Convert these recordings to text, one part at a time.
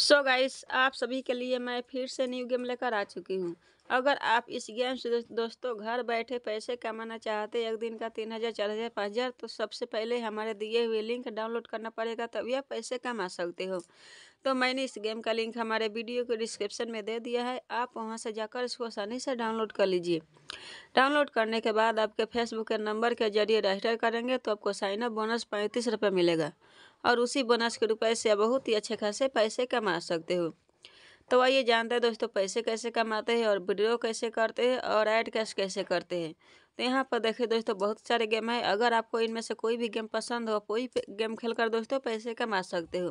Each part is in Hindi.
सो so गाइस आप सभी के लिए मैं फिर से न्यू गेम लेकर आ चुकी हूँ अगर आप इस गेम से दोस्तों घर बैठे पैसे कमाना चाहते एक दिन का तीन हज़ार चार हज़ार पाँच हज़ार तो सबसे पहले हमारे दिए हुए लिंक डाउनलोड करना पड़ेगा तभी आप पैसे कमा सकते हो तो मैंने इस गेम का लिंक हमारे वीडियो के डिस्क्रिप्शन में दे दिया है आप वहाँ से जाकर इसको आसानी से डाउनलोड कर लीजिए डाउनलोड करने के बाद आपके फेसबुक के नंबर के जरिए रजिस्टर करेंगे तो आपको साइन अप बोनस पैंतीस रुपये मिलेगा और उसी बोनस के रुपये से बहुत ही अच्छे खासे पैसे कमा सकते हो तो आइए जानते हैं दोस्तों पैसे कैसे कमाते हैं और वीडियो कैसे करते हैं और ऐड कैश कैसे करते हैं तो यहाँ पर देखिए दोस्तों बहुत सारे गेम हैं अगर आपको इनमें से कोई भी गेम पसंद हो कोई गेम खेल कर दोस्तों पैसे कमा सकते हो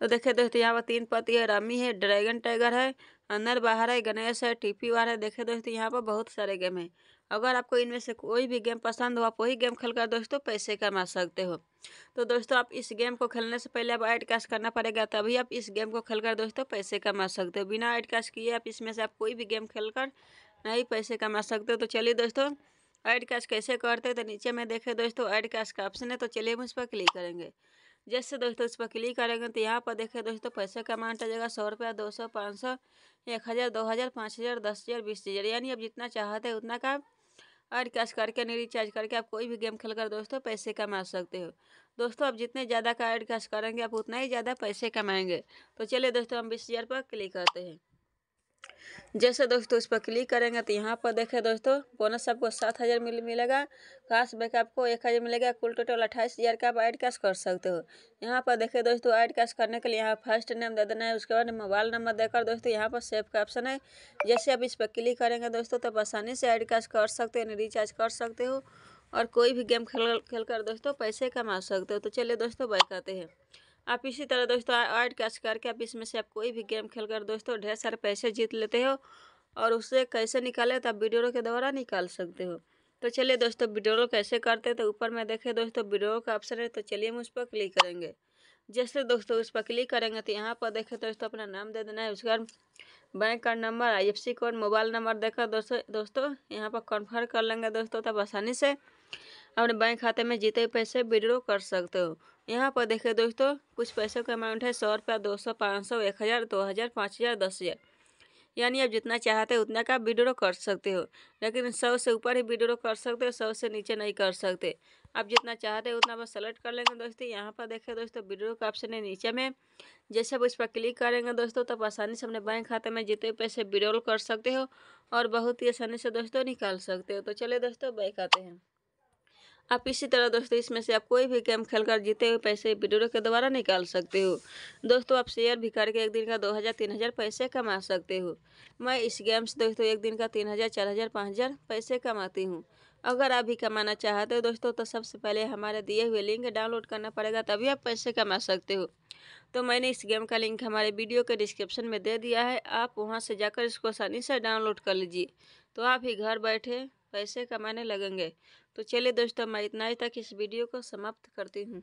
तो देखिए दोस्तों यहाँ पर तीन पति है रमी है ड्रैगन टाइगर है अंदर बाहर है गणेश है टीपी वार है देखे दोस्तों यहाँ पर बहुत सारे गेम है अगर आपको इनमें से कोई भी गेम पसंद हो आप वही गेम खेलकर दोस्तों पैसे कमा सकते हो तो दोस्तों आप इस गेम को खेलने से पहले आप ऐड कैश करना पड़ेगा तभी आप इस गेम को खेलकर दोस्तों पैसे कमा सकते हो बिना ऐड कैश किए आप इसमें से आप कोई भी गेम खेलकर नहीं पैसे कमा सकते हो तो चलिए दोस्तों ऐड कैश कैसे करते हैं तो नीचे में देखे दोस्तों ऐड कैश का ऑप्शन है तो चलिए हम उस पर क्लिक करेंगे जैसे दोस्तों इस पर क्लिक करेंगे तो यहाँ पर देखें दोस्तों पैसे का अमाउंट आ जाएगा सौ रुपया दो सौ पाँच सौ एक हज़ार दो हज़ार पाँच हज़ार दस हज़ार बीस हज़ार यानी आप जितना चाहते हैं उतना का और कैश करके नहीं रिचार्ज करके आप कोई भी गेम खेल कर दोस्तों पैसे कमा सकते हो दोस्तों आप जितने ज़्यादा का एड कैश करेंगे आप उतना ही ज़्यादा पैसे कमाएंगे तो चलिए दोस्तों हम बीस हज़ार पर क्लिक करते हैं जैसे दोस्तों इस पर क्लिक करेंगे तो यहाँ पर देखें दोस्तों बोनस आपको सात हज़ार मिल मिलेगा बैक आपको एक हज़ार मिलेगा कुल टोटल अट्ठाईस हज़ार का आप ऐड कैश कर सकते हो यहाँ पर देखें दोस्तों ऐड कैश करने के लिए यहाँ फर्स्ट नेम दे देना है उसके बाद मोबाइल नंबर देकर दोस्तों यहाँ पर सेव का ऑप्शन है जैसे आप इस पर क्लिक करेंगे दोस्तों तब तो आसानी से ऐड कैश कर सकते हो रिचार्ज कर सकते हो और कोई भी गेम खेल खेल कर दोस्तों पैसे कमा सकते हो तो चलिए दोस्तों बाय आते हैं आप इसी तरह दोस्तों ऐड कैश करके आप इसमें से आप कोई भी गेम खेल कर दोस्तों ढेर सारे पैसे जीत लेते हो और उससे कैसे निकाले तो आप वीडियो के द्वारा निकाल सकते हो तो चलिए दोस्तों वीडियो कैसे करते हैं तो ऊपर में देखें दोस्तों वीडियो का ऑप्शन है तो चलिए हम उस पर क्लिक करेंगे जैसे दोस्तों उस पर क्लिक करेंगे तो यहाँ पर देखें दोस्तों अपना नाम दे देना है उसका बैंक का number C code mobile number देखकर दोस्तों दोस्तों यहाँ पर कन्फर्म कर लेंगे दोस्तों तब आसानी से अपने बैंक खाते में जीते हुए पैसे विड्रो कर सकते हो यहाँ पर देखिए दोस्तों कुछ पैसों का अमाउंट है सौ रुपया दो सौ पाँच सौ एक हज़ार दो हज़ार पाँच हज़ार दस हज़ार यानी आप जितना चाहते हो उतना का विड्रो कर सकते हो लेकिन सौ से ऊपर ही विड्रो कर सकते हो सौ से नीचे नहीं कर सकते आप जितना चाहते हो उतना बस सेलेक्ट कर लेंगे दोस्तों यहाँ पर देखें दोस्तों विड्रो का ऑप्शन है नीचे में जैसे आप उस पर क्लिक करेंगे दोस्तों तब तो आसानी से अपने बैंक खाते में जितने पैसे विड्रॉल कर सकते हो और बहुत ही आसानी से दोस्तों निकाल सकते हो तो चले दोस्तों बैंक आते हैं आप इसी तरह दोस्तों इसमें से आप कोई भी गेम खेलकर जीते हुए पैसे वीडियो के द्वारा निकाल सकते हो दोस्तों आप शेयर भी करके एक दिन का दो हज़ार तीन हज़ार पैसे कमा सकते हो मैं इस गेम से दोस्तों एक दिन का तीन हज़ार चार हज़ार पाँच हज़ार पैसे कमाती हूँ अगर आप भी कमाना चाहते हो दोस्तों तो सबसे पहले हमारे दिए हुए लिंक डाउनलोड करना पड़ेगा तभी आप पैसे कमा सकते हो तो मैंने इस गेम का लिंक हमारे वीडियो के डिस्क्रिप्शन में दे दिया है आप वहाँ से जाकर इसको आसानी से डाउनलोड कर लीजिए तो आप ही घर बैठे पैसे कमाने लगेंगे तो चलिए दोस्तों मैं इतना ही तक इस वीडियो को समाप्त करती हूँ